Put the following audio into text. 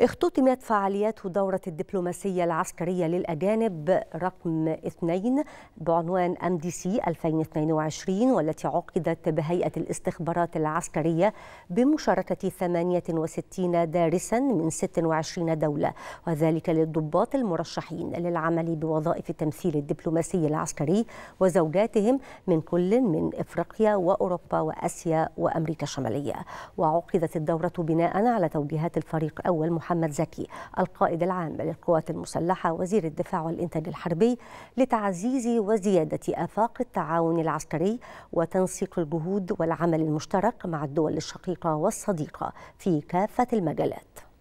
اختتمت فعاليات دورة الدبلوماسية العسكرية للأجانب رقم 2 بعنوان ام دي سي 2022 والتي عقدت بهيئة الاستخبارات العسكرية بمشاركة 68 دارسا من 26 دولة وذلك للضباط المرشحين للعمل بوظائف التمثيل الدبلوماسي العسكري وزوجاتهم من كل من إفريقيا وأوروبا وأسيا وأمريكا الشمالية وعقدت الدورة بناء على توجيهات الفريق أول محمد زكي القائد العام للقوات المسلحة وزير الدفاع والإنتاج الحربي لتعزيز وزيادة آفاق التعاون العسكري وتنسيق الجهود والعمل المشترك مع الدول الشقيقة والصديقة في كافة المجالات